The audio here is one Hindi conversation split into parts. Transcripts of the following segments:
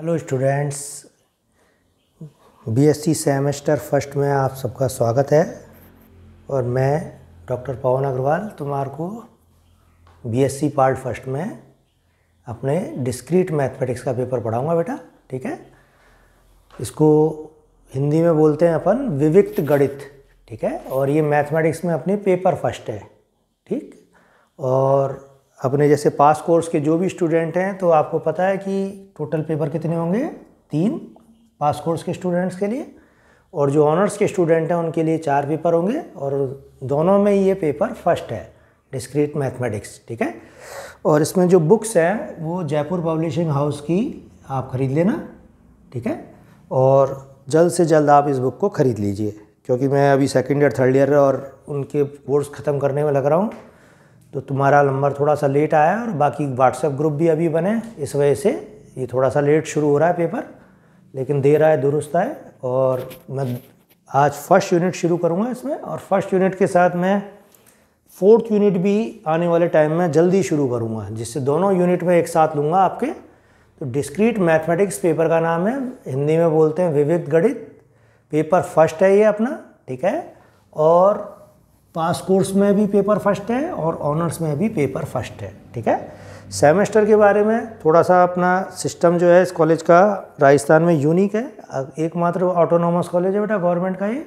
Hello students BSc semester first में आप सबका स्वागत है और मैं डॉक्टर पवन अग्रवाल तुम्हार को बीएससी पार्ट फर्स्ट में अपने डिस्क्रीट मैथमेटिक्स का पेपर पढ़ाऊंगा बेटा ठीक है इसको हिंदी में बोलते हैं अपन विविक्त गणित ठीक है और ये मैथमेटिक्स में अपने पेपर फर्स्ट है ठीक और अपने जैसे पास कोर्स के जो भी स्टूडेंट हैं तो आपको पता है कि टोटल पेपर कितने होंगे तीन पास कोर्स के स्टूडेंट्स के लिए और जो ऑनर्स के स्टूडेंट हैं उनके लिए चार पेपर होंगे और दोनों में ये पेपर फर्स्ट है डिस्क्रीट मैथमेटिक्स ठीक है और इसमें जो बुक्स हैं वो जयपुर पब्लिशिंग हाउस की आप ख़रीद लेना ठीक है और जल्द से जल्द आप इस बुक को ख़रीद लीजिए क्योंकि मैं अभी सेकेंड ईयर थर्ड ईयर और उनके कोर्स ख़त्म करने में लग रहा हूँ तो तुम्हारा नंबर थोड़ा सा लेट आया है और बाकी व्हाट्सएप ग्रुप भी अभी बने इस वजह से ये थोड़ा सा लेट शुरू हो रहा है पेपर लेकिन देर आए दुरुस्त आए और मैं आज फर्स्ट यूनिट शुरू करूँगा इसमें और फर्स्ट यूनिट के साथ मैं फोर्थ यूनिट भी आने वाले टाइम में जल्दी शुरू करूँगा जिससे दोनों यूनिट में एक साथ लूँगा आपके तो डिस्क्रीट मैथमेटिक्स पेपर का नाम है हिंदी में बोलते हैं विविध गणित पेपर फर्स्ट है ये अपना ठीक है और पास कोर्स में भी पेपर फर्स्ट है और ऑनर्स में भी पेपर फर्स्ट है ठीक है सेमेस्टर के बारे में थोड़ा सा अपना सिस्टम जो है इस कॉलेज का राजस्थान में यूनिक है एकमात्र ऑटोनोमस कॉलेज है बेटा गवर्नमेंट का ये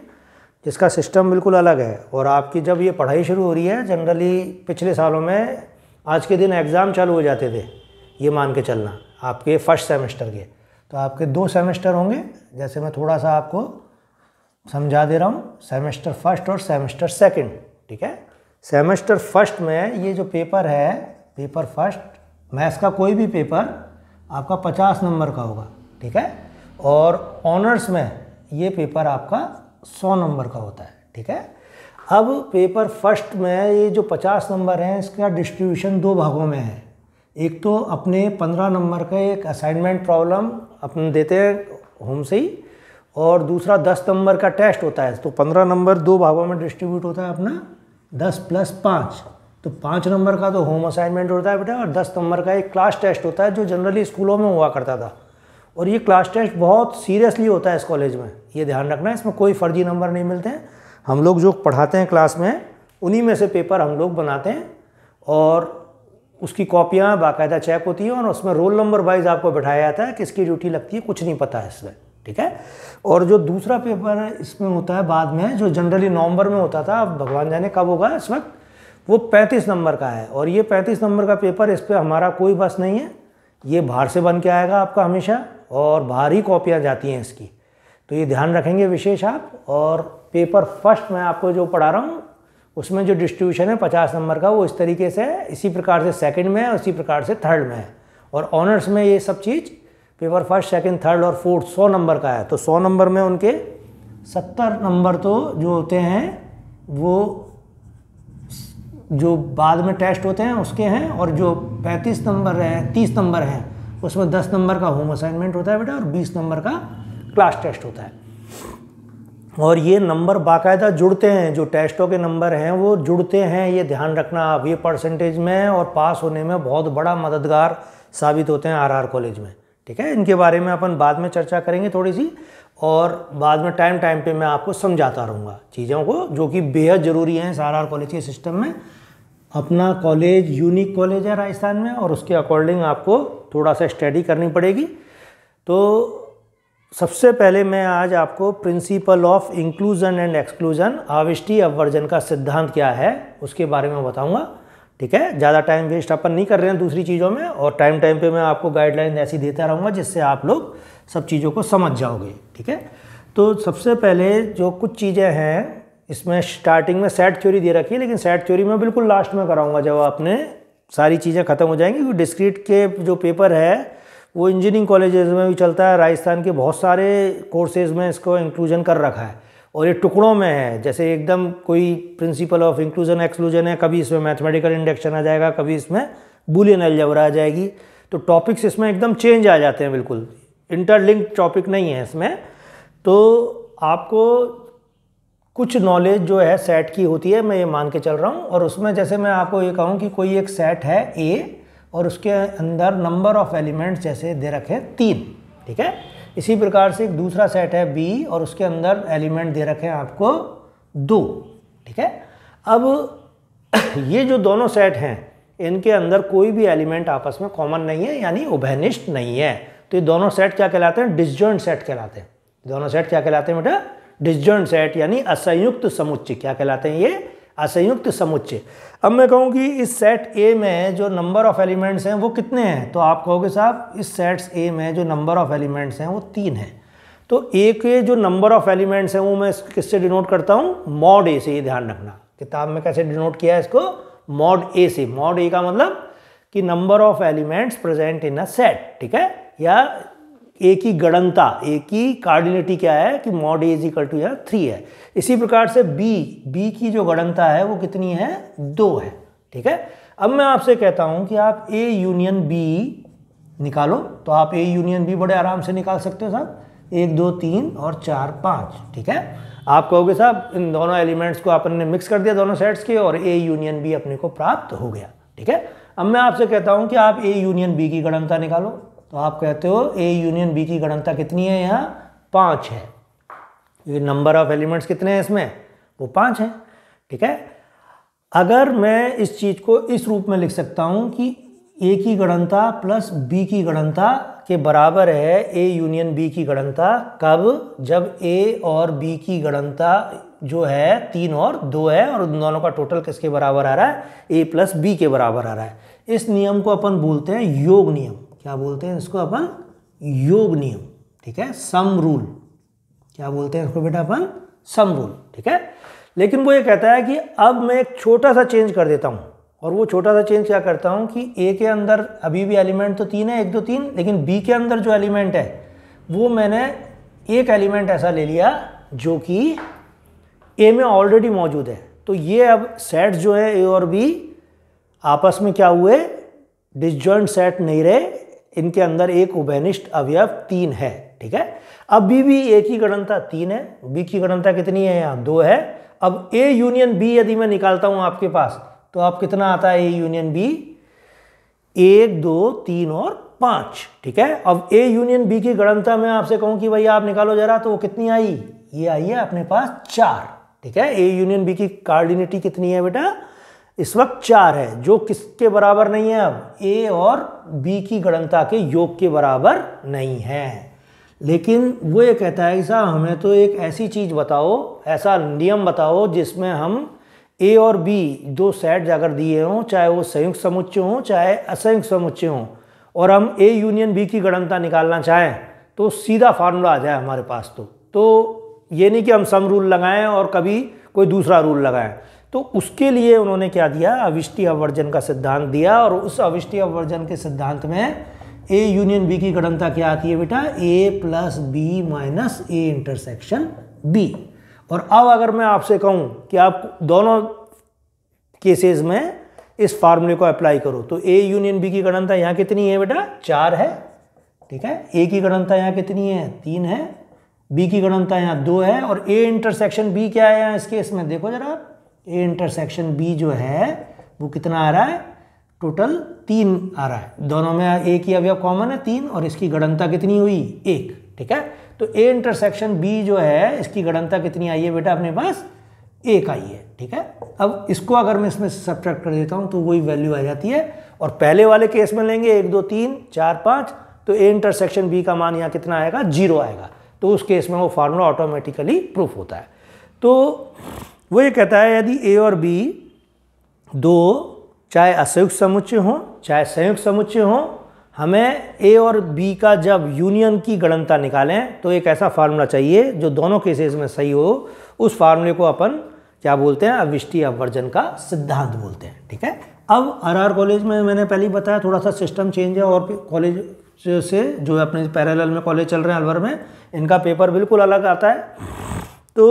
जिसका सिस्टम बिल्कुल अलग है और आपकी जब ये पढ़ाई शुरू हो रही है जनरली पिछले सालों में आज के दिन एग्ज़ाम चालू हो जाते थे ये मान के चलना आपके फर्स्ट सेमेस्टर के तो आपके दो सेमेस्टर होंगे जैसे मैं थोड़ा सा आपको समझा दे रहा हूँ सेमेस्टर फर्स्ट और सेमेस्टर सेकंड ठीक है सेमेस्टर फर्स्ट में ये जो पेपर है पेपर फर्स्ट मैथ्स का कोई भी पेपर आपका पचास नंबर का होगा ठीक है और ऑनर्स में ये पेपर आपका सौ नंबर का होता है ठीक है अब पेपर फर्स्ट में ये जो पचास नंबर हैं इसका डिस्ट्रीब्यूशन दो भागों में है एक तो अपने पंद्रह नंबर का एक असाइनमेंट प्रॉब्लम अपन देते हैं होम से ही और दूसरा दस नंबर का टेस्ट होता है तो पंद्रह नंबर दो भागों में डिस्ट्रीब्यूट होता है अपना दस प्लस पाँच तो पाँच नंबर का तो होम असाइनमेंट होता है बेटा और दस नंबर का एक क्लास टेस्ट होता है जो जनरली स्कूलों में हुआ करता था और ये क्लास टेस्ट बहुत सीरियसली होता है इस कॉलेज में ये ध्यान रखना इसमें कोई फर्जी नंबर नहीं मिलते हैं हम लोग जो पढ़ाते हैं क्लास में उन्हीं में से पेपर हम लोग बनाते हैं और उसकी कॉपियाँ बाकायदा चेक होती हैं और उसमें रोल नंबर वाइज आपको बैठाया जाता है किसकी ड्यूटी लगती है कुछ नहीं पता है इसमें ठीक है और जो दूसरा पेपर इसमें होता है बाद में जो जनरली नवंबर में होता था अब भगवान जाने कब होगा इस वक्त वो 35 नंबर का है और ये 35 नंबर का पेपर इस पर हमारा कोई बस नहीं है ये बाहर से बन के आएगा आपका हमेशा और बाहर ही कॉपियाँ जाती हैं इसकी तो ये ध्यान रखेंगे विशेष आप और पेपर फर्स्ट मैं आपको जो पढ़ा रहा हूँ उसमें जो डिस्ट्रीब्यूशन है पचास नंबर का वो इस तरीके से इसी प्रकार से सेकंड में है इसी प्रकार से थर्ड में है और ऑनर्स में ये सब चीज़ पेपर फर्स्ट सेकंड थर्ड और फोर्थ सौ नंबर का है तो सौ नंबर में उनके सत्तर नंबर तो जो होते हैं वो जो बाद में टेस्ट होते हैं उसके हैं और जो पैंतीस नंबर हैं तीस नंबर हैं उसमें दस नंबर का होम असाइनमेंट होता है बेटा और बीस नंबर का क्लास टेस्ट होता है और ये नंबर बाकायदा जुड़ते हैं जो टेस्टों के नंबर हैं वो जुड़ते हैं ये ध्यान रखना आप ये परसेंटेज में और पास होने में बहुत बड़ा मददगार साबित होते हैं आरआर कॉलेज में ठीक है इनके बारे में अपन बाद में चर्चा करेंगे थोड़ी सी और बाद में टाइम टाइम पे मैं आपको समझाता रहूँगा चीज़ों को जो कि बेहद ज़रूरी हैं आर कॉलेज के सिस्टम में अपना कॉलेज यूनिक कॉलेज है राजस्थान में और उसके अकॉर्डिंग आपको थोड़ा सा स्टडी करनी पड़ेगी तो सबसे पहले मैं आज आपको principle of inclusion and exclusion आविष्टि अवर्जन का सिद्धांत क्या है उसके बारे में बताऊंगा ठीक है ज़्यादा टाइम वेस्ट अपन नहीं कर रहे हैं दूसरी चीज़ों में और टाइम टाइम पे मैं आपको गाइडलाइन ऐसी देता रहूँगा जिससे आप लोग सब चीज़ों को समझ जाओगे ठीक है तो सबसे पहले जो कुछ चीज़ें हैं इसमें स्टार्टिंग में सेट थ्योरी दे रखी है लेकिन सेट थ्योरी मैं बिल्कुल लास्ट में कराऊँगा जब आपने सारी चीज़ें ख़त्म हो जाएंगी क्योंकि डिस्क्रीट के जो पेपर है वो इंजीनियरिंग कॉलेजेस में भी चलता है राजस्थान के बहुत सारे कोर्सेज़ में इसको इंक्लूजन कर रखा है और ये टुकड़ों में है जैसे एकदम कोई प्रिंसिपल ऑफ इंक्लूजन एक्सक्लूजन है कभी इसमें मैथमेटिकल इंडक्शन आ जाएगा कभी इसमें बुलियन अलजबरा आ जाएगी तो टॉपिक्स इसमें एकदम चेंज आ जाते हैं बिल्कुल इंटरलिंक टॉपिक नहीं है इसमें तो आपको कुछ नॉलेज जो है सेट की होती है मैं ये मान के चल रहा हूँ और उसमें जैसे मैं आपको ये कहूँ कि कोई एक सेट है ए और उसके अंदर नंबर ऑफ एलिमेंट्स जैसे दे रखे हैं तीन ठीक है इसी प्रकार से एक दूसरा सेट है बी और उसके अंदर एलिमेंट दे रखे हैं आपको दो ठीक है अब ये जो दोनों सेट हैं इनके अंदर कोई भी एलिमेंट आपस में कॉमन नहीं है यानी उभयनिष्ठ नहीं है तो ये दोनों सेट क्या कहलाते हैं डिस्जॉइंट सेट कहलाते हैं दोनों सेट क्या कहलाते हैं बेटा डिसजॉइंट सेट यानी असंयुक्त समुच्चय क्या कहलाते हैं ये असंयुक्त समुच्चय अब मैं कहूँ कि इस सेट ए में जो नंबर ऑफ एलिमेंट्स हैं वो कितने हैं तो आप कहोगे साहब इस सेट्स ए में जो नंबर ऑफ एलिमेंट्स हैं वो तीन हैं तो ए के जो नंबर ऑफ एलिमेंट्स हैं वो मैं किससे डिनोट करता हूँ मॉड ए से ये ध्यान रखना किताब में कैसे डिनोट किया है इसको मॉड ए से मॉड ए का मतलब कि number of elements present in a set ठीक है या ए की गणनता ए की कार्डिनिटी क्या है कि mod A is equal to यार थ्री है इसी प्रकार से बी बी की जो गणनता है वो कितनी है दो है ठीक है अब मैं आपसे कहता हूँ कि आप ए यूनियन बी निकालो तो आप ए यूनियन बी बड़े आराम से निकाल सकते हो साहब एक दो तीन और चार पाँच ठीक है आप कहोगे साहब इन दोनों एलिमेंट्स को अपन ने मिक्स कर दिया दोनों सेट्स के और ए यूनियन बी अपने को प्राप्त हो गया ठीक है अब मैं आपसे कहता हूँ कि आप ए यूनियन बी की गणनता निकालो तो आप कहते हो ए यूनियन बी की गणनता कितनी है यहाँ पाँच है ये नंबर ऑफ एलिमेंट्स कितने हैं इसमें वो पाँच हैं ठीक है अगर मैं इस चीज़ को इस रूप में लिख सकता हूँ कि ए की गणनता प्लस बी की गणनता के बराबर है ए यूनियन बी की गणनता कब जब ए और बी की गणनता जो है तीन और दो है और उन दोनों का टोटल किसके बराबर आ रहा है ए प्लस बी के बराबर आ रहा है इस नियम को अपन बोलते हैं योग नियम क्या बोलते हैं इसको अपन योग नियम ठीक है सम रूल क्या बोलते हैं इसको बेटा अपन सम रूल ठीक है लेकिन वो ये कहता है कि अब मैं एक छोटा सा चेंज कर देता हूँ और वो छोटा सा चेंज क्या करता हूँ कि ए के अंदर अभी भी एलिमेंट तो तीन है एक दो तीन लेकिन बी के अंदर जो एलिमेंट है वो मैंने एक एलिमेंट ऐसा ले लिया जो कि ए में ऑलरेडी मौजूद है तो ये अब सेट जो है ए और बी आपस में क्या हुए डिसजॉइंट सेट नहीं रहे इनके अंदर एक उभयनिष्ठ अवयव तीन है ठीक है अब बी भी ए की गणनता तीन है बी की गणनता कितनी है यहाँ दो है अब ए यूनियन बी यदि मैं निकालता हूँ आपके पास तो आप कितना आता है ए यूनियन बी एक दो तीन और पाँच ठीक है अब ए यूनियन बी की गणनता मैं आपसे कहूँ कि भैया आप निकालो जरा तो वो कितनी आई ये आई है अपने पास चार ठीक है ए यूनियन बी की कार्डिनेटी कितनी है बेटा इस वक्त चार है जो किसके बराबर नहीं है अब ए और बी की गणनता के योग के बराबर नहीं है लेकिन वो ये कहता है कि साहब हमें तो एक ऐसी चीज़ बताओ ऐसा नियम बताओ जिसमें हम ए और बी दो सेट जाकर दिए हों चाहे वो संयुक्त समुच्चय हों चाहे असंयुक्त समुच्चय हों और हम ए यूनियन बी की गणनता निकालना चाहें तो सीधा फार्मूला आ जाए हमारे पास तो तो ये नहीं कि हम सम रूल लगाएं और कभी कोई दूसरा रूल लगाएं तो उसके लिए उन्होंने क्या दिया अविष्टि अवर्जन का सिद्धांत दिया और उस अविष्टि अवर्जन के सिद्धांत में ए यूनियन बी की गणनता क्या आती है बेटा A plus B minus A intersection B और अब अगर मैं आपसे कहूं कि आप दोनों केसेस में इस फार्मूले को अप्लाई करो तो ए यूनियन बी की गणनता यहाँ कितनी है बेटा चार है ठीक है ए की गणनता यहाँ कितनी है तीन है बी की गणनता यहाँ दो है और ए इंटरसेक्शन बी क्या है यहाँ इस केस में देखो जरा आप ए इंटरसेक्शन बी जो है वो कितना आ रहा है टोटल तीन आ रहा है दोनों में ए की अवयव कॉमन है तीन और इसकी गणनता कितनी हुई एक ठीक है तो ए इंटरसेक्शन बी जो है इसकी गणनता कितनी आई है बेटा अपने पास एक आई है ठीक है अब इसको अगर मैं इसमें सब्ट्रैक्ट कर देता हूँ तो वही वैल्यू आ जाती है और पहले वाले केस में लेंगे एक दो तीन चार पाँच तो ए इंटरसेक्शन बी का मान यहाँ कितना आएगा जीरो आएगा तो उस केस में वो फार्मूला ऑटोमेटिकली प्रूफ होता है तो वो ये कहता है यदि ए और बी दो चाहे असंयुक्त समुच्चय हों चाहे संयुक्त समुच्चय हों हमें ए और बी का जब यूनियन की गणनता निकालें तो एक ऐसा फार्मूला चाहिए जो दोनों केसेस में सही हो उस फार्मूले को अपन क्या बोलते हैं अविष्टि अवर्जन का सिद्धांत बोलते हैं ठीक है अब आर कॉलेज में मैंने पहले ही बताया थोड़ा सा सिस्टम चेंज है और कॉलेज से जो अपने पैरेलल में कॉलेज चल रहे हैं अलवर में इनका पेपर बिल्कुल अलग आता है तो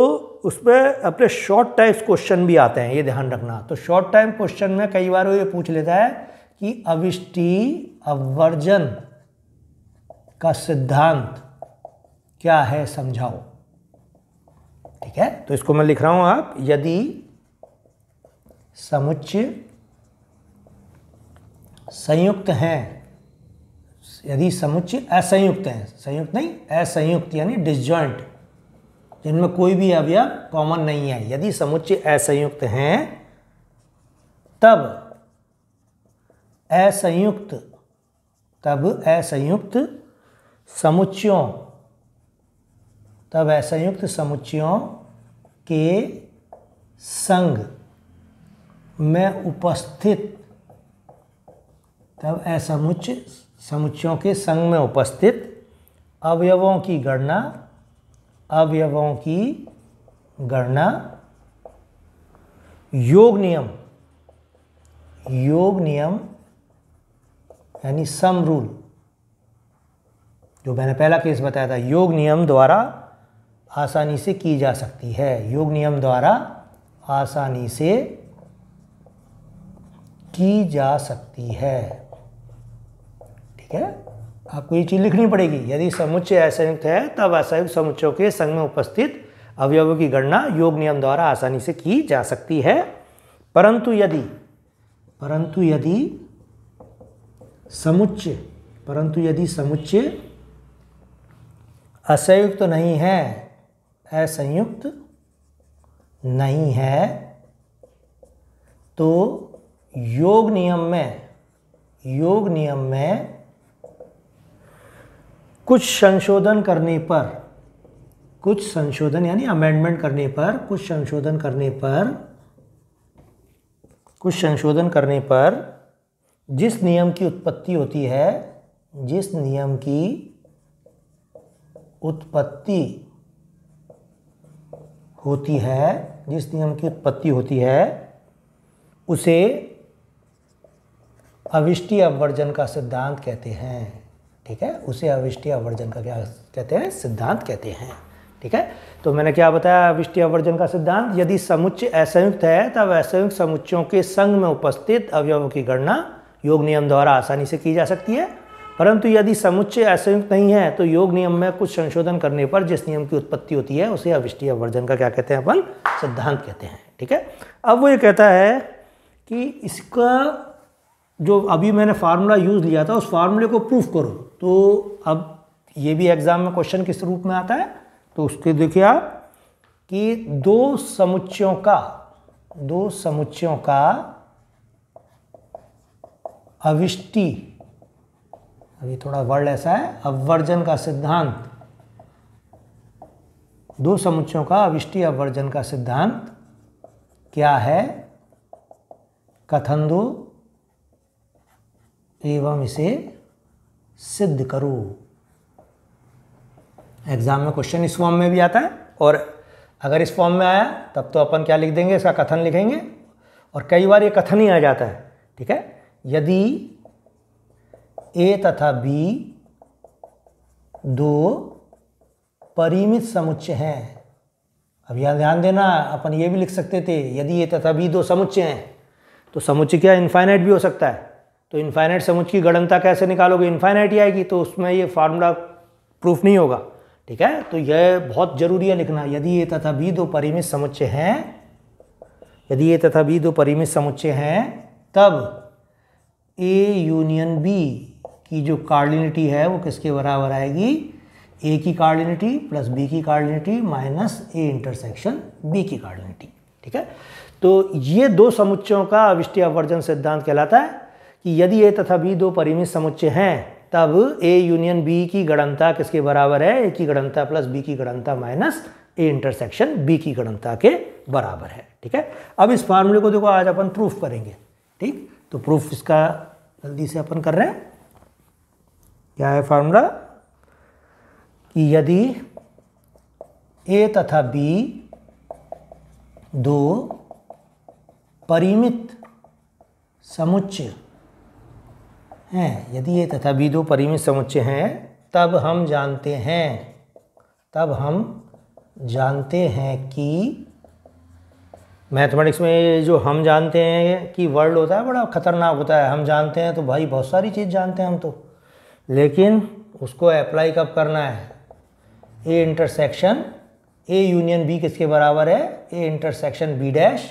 उसमें अपने शॉर्ट टाइप क्वेश्चन भी आते हैं ये ध्यान रखना तो शॉर्ट टाइम क्वेश्चन में कई बार वो ये पूछ लेता है कि अविष्टि अवर्जन का सिद्धांत क्या है समझाओ ठीक है तो इसको मैं लिख रहा हूं आप यदि समुच्चय संयुक्त हैं यदि समुच्चय असंयुक्त हैं संयुक्त नहीं असंयुक्त यानी डिसजॉइंट जिनमें कोई भी अवयव कॉमन नहीं है यदि समुच्चय असंयुक्त हैं तब असंयुक्त तब असंयुक्त समुच्चयों तब असंयुक्त समुच्चयों के संग में उपस्थित तब असमुच्च समुच्चयों के संग में उपस्थित अवयवों की गणना अवयवों की गणना योग नियम योग नियम यानी सम रूल जो मैंने पहला केस बताया था योग नियम द्वारा आसानी से की जा सकती है योग नियम द्वारा आसानी से की जा सकती है ठीक है आपको ये चीज़ लिखनी पड़ेगी यदि समुच्चय असंयुक्त है तब असंयुक्त समुच्चयों के संघ में उपस्थित अवयवों की गणना योग नियम द्वारा आसानी से की जा सकती है परंतु यदि परंतु यदि समुच्चय परंतु यदि समुच्चय असंयुक्त तो नहीं है असंयुक्त नहीं है तो योग नियम में योग नियम में कुछ संशोधन करने पर कुछ संशोधन यानी अमेंडमेंट करने पर कुछ संशोधन करने पर कुछ संशोधन करने पर जिस नियम की उत्पत्ति होती है जिस नियम की उत्पत्ति होती है जिस नियम की उत्पत्ति होती है उसे अविष्टि अवर्जन का सिद्धांत कहते हैं ठीक है उसे अविष्टि आवर्जन का क्या कहते हैं सिद्धांत कहते हैं ठीक है तो मैंने क्या बताया अविष्टि आवर्जन का सिद्धांत यदि समुच्चय असंयुक्त है तब असंयुक्त समुच्चयों के संग में उपस्थित अवयवों की गणना योग नियम द्वारा आसानी से की जा सकती है परंतु यदि समुच्चय असंयुक्त नहीं है तो योग नियम में कुछ संशोधन करने पर जिस नियम की उत्पत्ति होती है उसे अविष्टि आवर्जन का क्या कहते हैं अपन सिद्धांत कहते हैं ठीक है अब वो ये कहता है कि इसका जो अभी मैंने फार्मूला यूज़ लिया था उस फार्मूले को प्रूफ करो तो अब ये भी एग्ज़ाम में क्वेश्चन किस रूप में आता है तो उसके देखिए आप कि दो समुच्चयों का दो समुच्चयों का अविष्टि अभी थोड़ा वर्ड ऐसा है अवर्जन का सिद्धांत दो समुच्चयों का अविष्टि अवर्जन का सिद्धांत क्या है कथन दो एवं इसे सिद्ध करो एग्जाम में क्वेश्चन इस फॉर्म में भी आता है और अगर इस फॉर्म में आया तब तो अपन क्या लिख देंगे इसका कथन लिखेंगे और कई बार ये कथन ही आ जाता है ठीक है यदि ए तथा बी दो परिमित समुच्चय हैं अब यहाँ ध्यान देना अपन ये भी लिख सकते थे यदि ये तथा बी दो समुच्चय हैं तो समुच्चय क्या इन्फाइनाइट भी हो सकता है तो इन्फाइनाइट समुच की गणनता कैसे निकालोगे इन्फाइनाइट ही आएगी तो उसमें ये फार्मूला प्रूफ नहीं होगा ठीक है तो यह बहुत जरूरी है लिखना यदि ये तथा भी दो परिमित समुच्चय हैं यदि ये तथा भी दो परिमित समुच्चय हैं तब ए यूनियन बी की जो कार्डिनिटी है वो किसके बराबर आएगी ए की कार्डिनिटी प्लस बी की cardinality minus A intersection B की कार्डिनिटी ठीक है तो ये दो समुच्चयों का अविष्टि अपवर्जन सिद्धांत कहलाता है कि यदि ए तथा बी दो परिमित समुच्चय हैं तब ए यूनियन बी की गणनता किसके बराबर है ए की गणनता प्लस बी की गणनता माइनस ए इंटरसेक्शन बी की गणनता के बराबर है ठीक है अब इस फार्मूले को देखो आज अपन प्रूफ करेंगे ठीक तो प्रूफ इसका जल्दी से अपन कर रहे हैं क्या है फार्मूला कि यदि ए तथा बी दो परिमित समुच्चय हैं यदि ये तथा तथाविदो परिमित समुच्चय हैं तब हम जानते हैं तब हम जानते हैं कि मैथमेटिक्स में जो हम जानते हैं कि वर्ल्ड होता है बड़ा ख़तरनाक होता है हम जानते हैं तो भाई बहुत सारी चीज़ जानते हैं हम तो लेकिन उसको अप्लाई कब करना है A intersection A union B किसके बराबर है A intersection B dash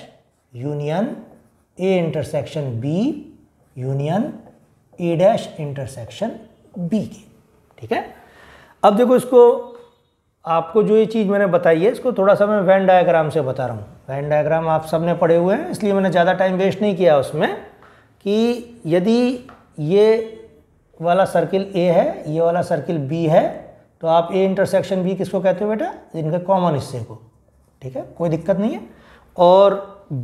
union A intersection B union A dash intersection B के ठीक है अब देखो इसको आपको जो ये चीज़ मैंने बताई है इसको थोड़ा सा मैं वैन डायग्राम से बता रहा हूँ वैन डायग्राम आप सबने पढ़े हुए हैं इसलिए मैंने ज़्यादा टाइम वेस्ट नहीं किया उसमें कि यदि ये वाला सर्किल ए है ये वाला सर्किल बी है तो आप ए इंटरसेक्शन बी किसको कहते हो बेटा इनके कॉमन हिस्से को ठीक है कोई दिक्कत नहीं है और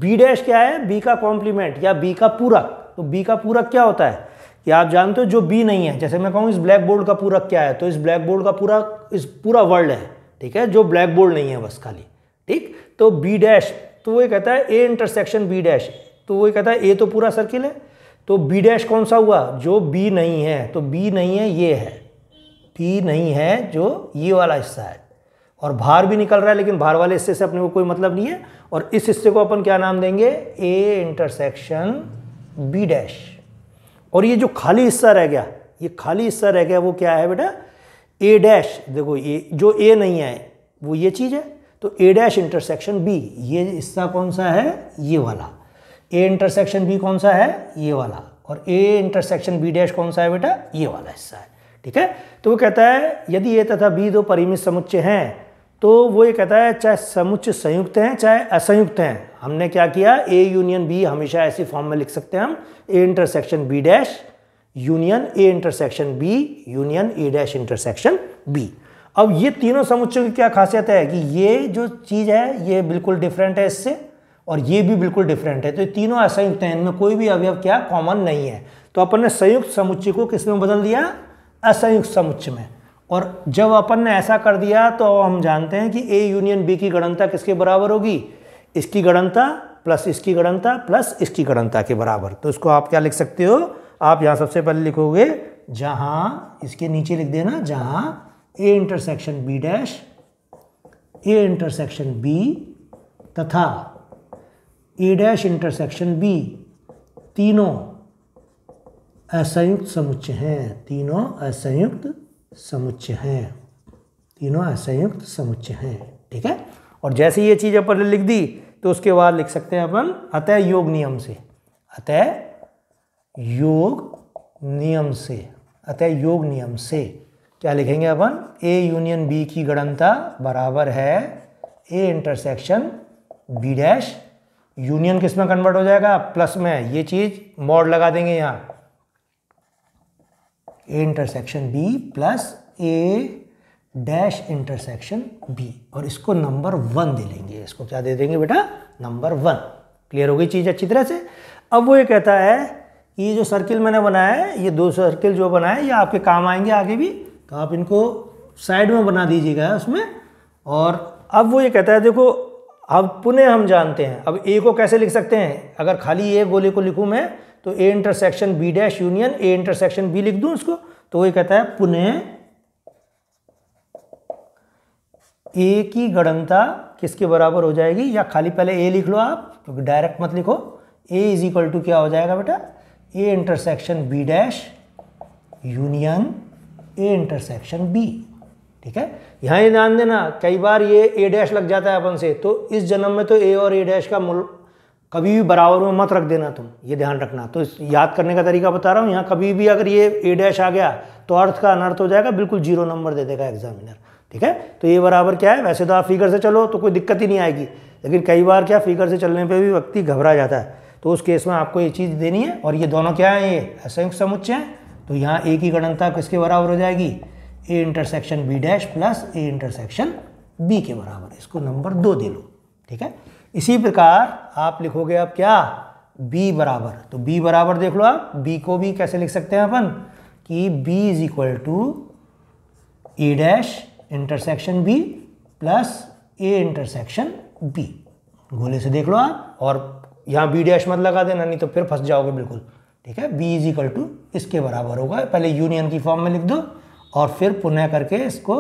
बी डैश क्या है बी का कॉम्प्लीमेंट या बी का पूरक तो बी का पूरक क्या होता है या आप जानते हो जो बी नहीं है जैसे मैं कहूँ इस ब्लैक बोर्ड का पूरा क्या है तो इस ब्लैक बोर्ड का पूरा इस पूरा वर्ल्ड है ठीक है जो ब्लैक बोर्ड नहीं है बस खाली ठीक तो बी डैश तो वो कहता है ए इंटरसेक्शन बी डैश तो वो कहता है ए तो पूरा सर्किल है तो बी डैश कौन सा हुआ जो बी नहीं है तो बी नहीं है ये है बी नहीं है जो ये वाला हिस्सा है और बाहर भी निकल रहा है लेकिन बाहर वाले हिस्से से अपने को कोई मतलब नहीं है और इस हिस्से को अपन क्या नाम देंगे ए इंटरसेक्शन बी डैश और ये जो खाली हिस्सा रह गया ये खाली हिस्सा रह गया वो क्या है बेटा ए डैश देखो ये जो ए नहीं है वो ये चीज़ है तो ए डैश इंटरसेक्शन बी ये हिस्सा कौन सा है ये वाला ए इंटरसेक्शन बी कौन सा है ये वाला और ए इंटरसेक्शन बी डैश कौन सा है बेटा ये वाला हिस्सा है ठीक है तो वो कहता है यदि ए तथा बी दो परिमित समुच्चय हैं तो वो ये कहता है चाहे समुच्च संयुक्त हैं चाहे असंयुक्त हैं हमने क्या किया ए यूनियन बी हमेशा ऐसी फॉर्म में लिख सकते हैं हम A intersection B dash union A intersection B union A dash intersection B अब ये तीनों समुच्चयों की क्या खासियत है कि ये जो चीज़ है ये बिल्कुल डिफरेंट है इससे और ये भी बिल्कुल डिफरेंट है तो ये तीनों असंयुक्त हैं इनमें कोई भी अवयव क्या कॉमन नहीं है तो अपन ने संयुक्त समुच्चय को किस में बदल दिया असंयुक्त समुच्चय में और जब अपन ने ऐसा कर दिया तो हम जानते हैं कि ए यूनियन बी की गणनता किसके बराबर होगी इसकी गणनता प्लस इसकी गणनता प्लस इसकी गणनता के बराबर तो इसको आप क्या लिख सकते हो आप यहाँ सबसे पहले लिखोगे जहाँ इसके नीचे लिख देना जहाँ A intersection B dash A intersection B तथा ए डैश इंटरसेक्शन बी तीनों असंयुक्त समुच्चय हैं तीनों असंयुक्त समुच्चय हैं तीनों असंयुक्त समुच्चय हैं ठीक है और जैसे ये चीज़ अपन लिख दी तो उसके बाद लिख सकते हैं अपन अतः योग नियम से अतः योग नियम से अतः योग नियम से क्या लिखेंगे अपन ए यूनियन बी की गणनता बराबर है A intersection B dash union किस में कन्वर्ट हो जाएगा प्लस में ये चीज़ मॉड लगा देंगे यहाँ A intersection B plus A dash intersection B और इसको नंबर वन दे लेंगे इसको क्या दे देंगे बेटा नंबर वन क्लियर हो गई चीज़ अच्छी तरह से अब वो ये कहता है ये जो सर्किल मैंने बनाया है ये दो सर्किल जो बनाए ये आपके काम आएंगे आगे भी तो आप इनको साइड में बना दीजिएगा उसमें और अब वो ये कहता है देखो अब पुनः हम जानते हैं अब ए को कैसे लिख सकते हैं अगर खाली ए गोले को लिखूँ मैं तो A intersection B dash union A intersection B लिख दूं इसको तो वो कहता है पुणे ए की गणनता किसके बराबर हो जाएगी या खाली पहले ए लिख लो आप क्योंकि तो डायरेक्ट मत लिखो ए इज इक्वल टू क्या हो जाएगा बेटा A intersection B dash union A intersection B ठीक है यहाँ ये ध्यान देना कई बार ये ए डैश लग जाता है अपन से तो इस जन्म में तो ए और ए डैश का कभी भी बराबर में मत रख देना तुम ये ध्यान रखना तो याद करने का तरीका बता रहा हूँ यहाँ कभी भी अगर ये ए डैश आ गया तो अर्थ का अनर्थ हो जाएगा बिल्कुल जीरो नंबर दे देगा एग्जामिनर ठीक है तो ये बराबर क्या है वैसे तो आप फिगर से चलो तो कोई दिक्कत ही नहीं आएगी लेकिन कई बार क्या फिगर से चलने पर भी व्यक्ति घबरा जाता है तो उस केस में आपको ये चीज़ देनी है और ये दोनों क्या है ये असंयुक्त समुच्चय हैं तो यहाँ ए की गणनता किसके बराबर हो जाएगी A intersection B dash plus A intersection B के बराबर इसको नंबर दो दे लो ठीक है इसी प्रकार आप लिखोगे आप क्या b बराबर तो b बराबर देख लो आप b को भी कैसे लिख सकते हैं अपन कि b is equal to A dash intersection b plus A intersection b गोले से देख लो आप और यहाँ b डैश मत लगा देना नहीं तो फिर फंस जाओगे बिल्कुल ठीक है b इज इक्वल टू इसके बराबर होगा पहले यूनियन की फॉर्म में लिख दो और फिर पुनः करके इसको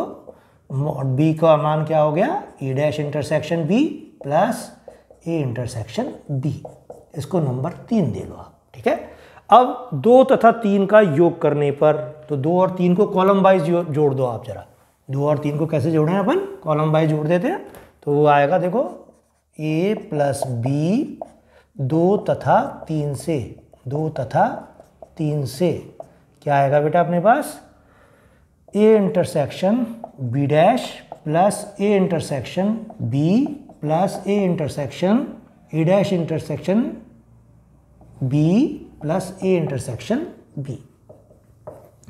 b का मान क्या हो गया A dash intersection b plus A intersection B इसको नंबर तीन दे लो आप ठीक है अब दो तथा तीन का योग करने पर तो दो और तीन को कॉलम वाइज जोड़ दो आप जरा दो और तीन को कैसे जोड़ें अपन कॉलम वाइज जोड़ देते हैं तो वो आएगा देखो ए प्लस बी दो तथा तीन से दो तथा तीन से क्या आएगा बेटा अपने पास A intersection B dash plus A intersection B plus A intersection A dash intersection B plus A intersection B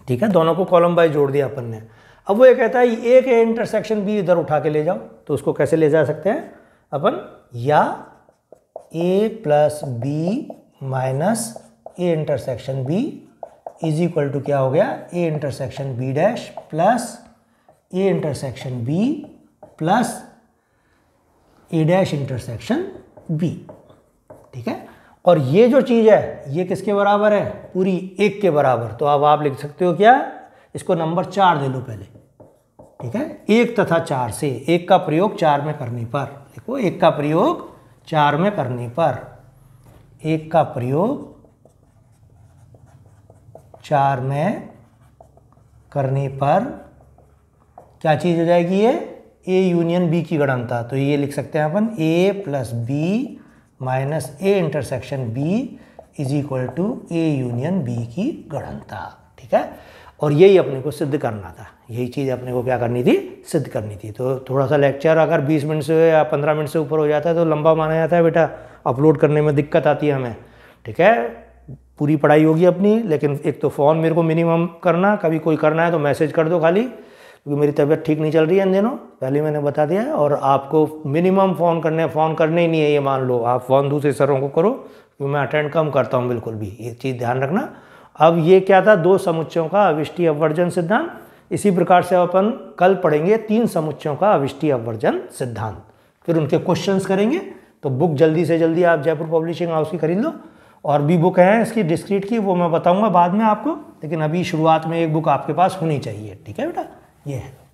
ठीक है दोनों को कॉलम बाय जोड़ दिया अपन ने अब वो ये कहता है ए के इंटरसेक्शन बी इधर उठा के ले जाओ तो उसको कैसे ले जा सकते हैं अपन या A plus B minus A intersection B is equal to क्या हो गया A intersection B dash plus A intersection B plus A dash intersection B ठीक है और ये जो चीज़ है ये किसके बराबर है पूरी एक के बराबर तो अब आप लिख सकते हो क्या इसको नंबर चार दे लो पहले ठीक है एक तथा चार से एक का प्रयोग चार में करने पर देखो एक का प्रयोग चार में करने पर एक का प्रयोग चार में करने पर क्या चीज़ हो जाएगी ये ए यूनियन बी की गणनता तो ये लिख सकते हैं अपन A plus B minus A intersection B is equal to A union B की गणनता ठीक है और यही अपने को सिद्ध करना था यही चीज़ अपने को क्या करनी थी सिद्ध करनी थी तो थोड़ा सा लेक्चर अगर 20 मिनट से या 15 मिनट से ऊपर हो जाता है तो लंबा माना जाता है बेटा अपलोड करने में दिक्कत आती है हमें ठीक है पूरी पढ़ाई होगी अपनी लेकिन एक तो फ़ोन मेरे को मिनिमम करना कभी कोई करना है तो मैसेज कर दो खाली क्योंकि मेरी तबीयत ठीक नहीं चल रही है इन दिनों पहले मैंने बता दिया है और आपको मिनिमम फ़ोन करने फ़ोन करने ही नहीं है ये मान लो आप फ़ोन दूसरे सरों को करो क्योंकि तो मैं अटेंड कम करता हूँ बिल्कुल भी ये चीज़ ध्यान रखना अब ये क्या था दो समुच्चयों का अविष्टि अवर्जन सिद्धांत इसी प्रकार से अपन कल पढ़ेंगे तीन समुच्चयों का अविष्टि अवर्जन सिद्धांत फिर उनके क्वेश्चन करेंगे तो बुक जल्दी से जल्दी आप जयपुर पब्लिशिंग हाउस की खरीद लो और भी बुक हैं इसकी डिस्क्रीट की वो मैं बताऊंगा बाद में आपको लेकिन अभी शुरुआत में एक बुक आपके पास होनी चाहिए ठीक है बेटा Yeah.